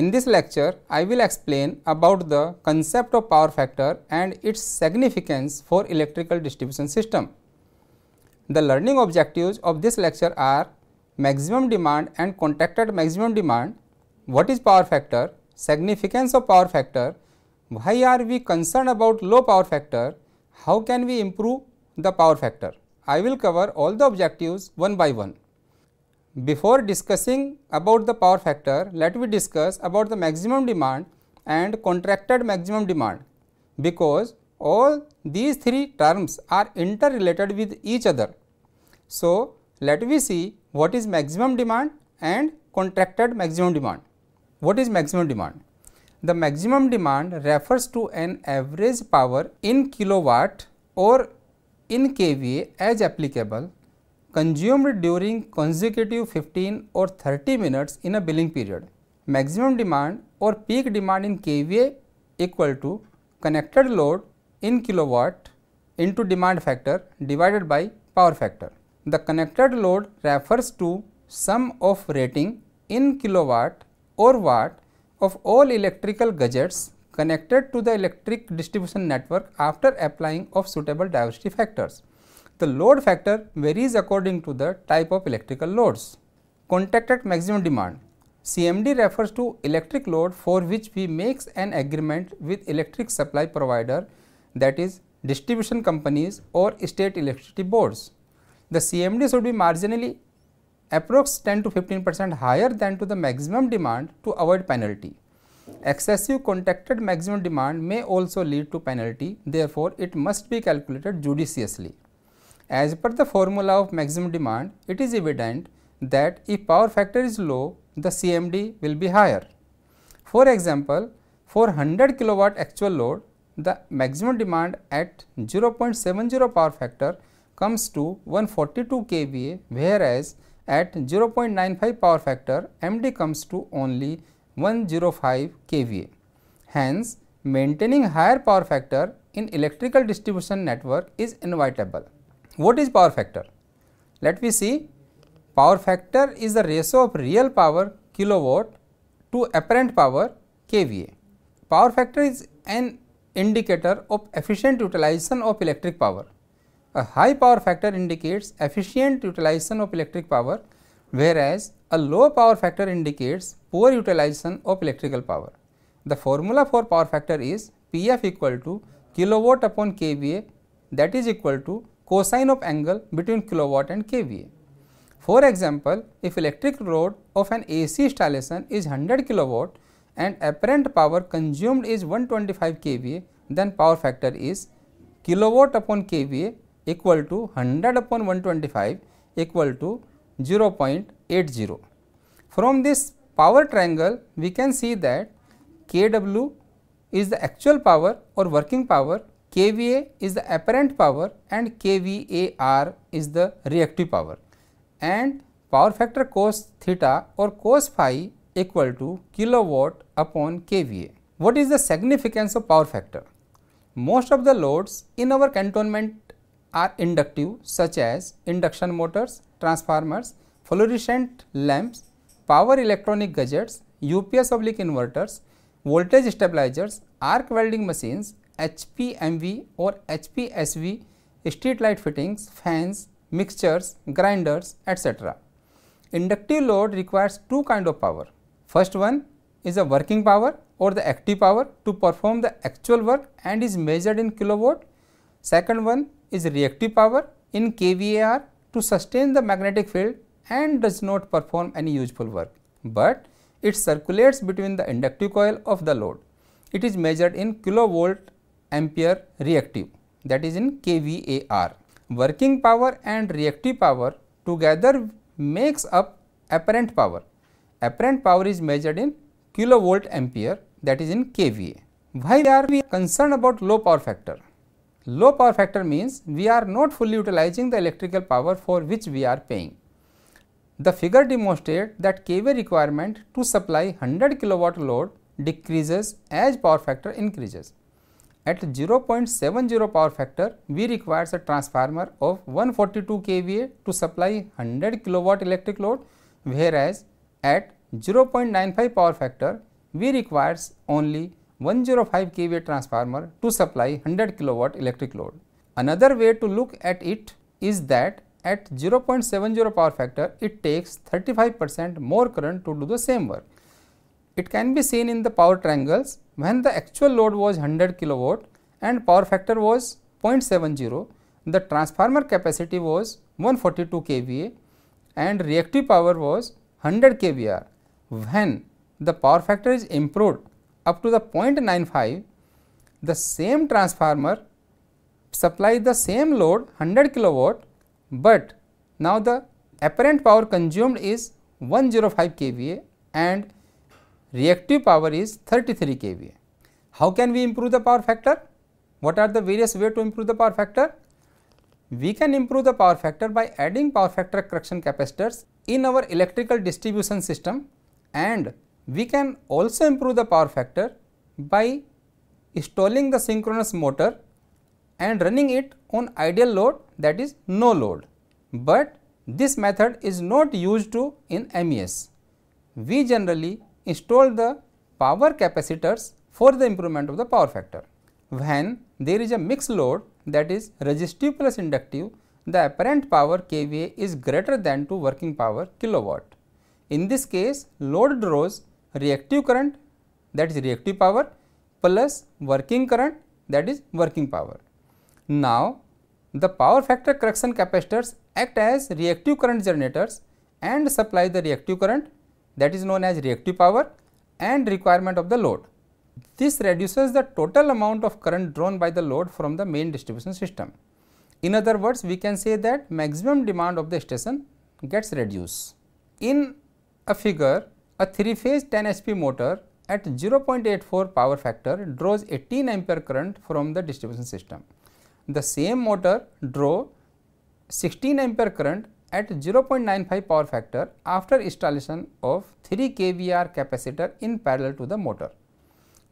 In this lecture, I will explain about the concept of power factor and its significance for electrical distribution system. The learning objectives of this lecture are maximum demand and contracted maximum demand, what is power factor, significance of power factor, why are we concerned about low power factor, how can we improve the power factor. I will cover all the objectives one by one. Before discussing about the power factor, let me discuss about the maximum demand and contracted maximum demand because all these three terms are interrelated with each other. So, let me see what is maximum demand and contracted maximum demand. What is maximum demand? The maximum demand refers to an average power in kilowatt or in kVA as applicable consumed during consecutive 15 or 30 minutes in a billing period. Maximum demand or peak demand in kVA equal to connected load in kilowatt into demand factor divided by power factor. The connected load refers to sum of rating in kilowatt or watt of all electrical gadgets connected to the electric distribution network after applying of suitable diversity factors. The load factor varies according to the type of electrical loads. at maximum demand CMD refers to electric load for which we makes an agreement with electric supply provider that is distribution companies or state electricity boards. The CMD should be marginally approx 10 to 15 percent higher than to the maximum demand to avoid penalty. Excessive contacted maximum demand may also lead to penalty therefore, it must be calculated judiciously. As per the formula of maximum demand, it is evident that if power factor is low, the CMD will be higher. For example, for 100 kilowatt actual load, the maximum demand at 0.70 power factor comes to 142 kVA, whereas at 0.95 power factor, MD comes to only 105 kVA. Hence, maintaining higher power factor in electrical distribution network is inevitable. What is power factor? Let me see. Power factor is the ratio of real power kilowatt to apparent power kVA. Power factor is an indicator of efficient utilization of electric power. A high power factor indicates efficient utilization of electric power, whereas a low power factor indicates poor utilization of electrical power. The formula for power factor is P f equal to kilowatt upon kVA that is equal to cosine of angle between kilowatt and kVA. For example, if electric load of an AC installation is 100 kilowatt and apparent power consumed is 125 kVA, then power factor is kilowatt upon kVA equal to 100 upon 125 equal to 0.80. From this power triangle, we can see that kW is the actual power or working power kVA is the apparent power and kVAR is the reactive power and power factor cos theta or cos phi equal to kilowatt upon kVA. What is the significance of power factor? Most of the loads in our cantonment are inductive such as induction motors, transformers, fluorescent lamps, power electronic gadgets, UPS oblique inverters, voltage stabilizers, arc welding machines HPMV or HPSV, street light fittings, fans, mixtures, grinders, etc. Inductive load requires two kind of power. First one is a working power or the active power to perform the actual work and is measured in kilowatt. Second one is reactive power in kVAR to sustain the magnetic field and does not perform any useful work, but it circulates between the inductive coil of the load. It is measured in kilovolt ampere reactive that is in kVAR. Working power and reactive power together makes up apparent power. Apparent power is measured in kilovolt ampere that is in kVA. Why are we concerned about low power factor? Low power factor means we are not fully utilizing the electrical power for which we are paying. The figure demonstrates that kVA requirement to supply 100 kilowatt load decreases as power factor increases. At 0.70 power factor, we requires a transformer of 142 kVA to supply 100 kilowatt electric load, whereas at 0.95 power factor, we requires only 105 kVA transformer to supply 100 kilowatt electric load. Another way to look at it is that at 0.70 power factor, it takes 35 percent more current to do the same work. It can be seen in the power triangles when the actual load was 100 kilowatt and power factor was 0.70, the transformer capacity was 142 kVA and reactive power was 100 kVAR. When the power factor is improved up to the 0.95, the same transformer supplies the same load 100 kilowatt, but now the apparent power consumed is 105 kVA and reactive power is 33 kVA. How can we improve the power factor? What are the various way to improve the power factor? We can improve the power factor by adding power factor correction capacitors in our electrical distribution system and we can also improve the power factor by installing the synchronous motor and running it on ideal load that is no load. But this method is not used to in MES. We generally installed the power capacitors for the improvement of the power factor. When there is a mixed load that is resistive plus inductive, the apparent power kVA is greater than to working power kilowatt. In this case, load draws reactive current that is reactive power plus working current that is working power. Now, the power factor correction capacitors act as reactive current generators and supply the reactive current that is known as reactive power and requirement of the load. This reduces the total amount of current drawn by the load from the main distribution system. In other words, we can say that maximum demand of the station gets reduced. In a figure, a 3 phase 10 HP motor at 0.84 power factor draws 18 ampere current from the distribution system. The same motor draw 16 ampere current at 0.95 power factor after installation of 3 kVR capacitor in parallel to the motor.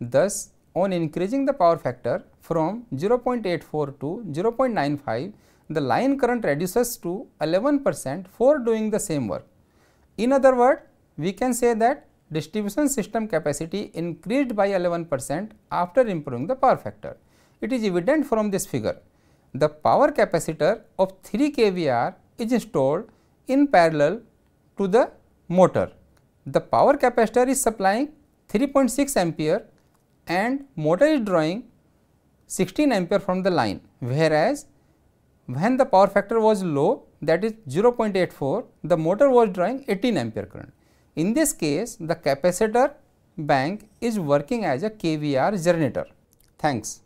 Thus, on increasing the power factor from 0.84 to 0.95, the line current reduces to 11 percent for doing the same work. In other words, we can say that distribution system capacity increased by 11 percent after improving the power factor. It is evident from this figure. The power capacitor of 3 kVR is installed in parallel to the motor. The power capacitor is supplying 3.6 ampere and motor is drawing 16 ampere from the line whereas when the power factor was low that is 0.84 the motor was drawing 18 ampere current. In this case the capacitor bank is working as a KVR generator. Thanks.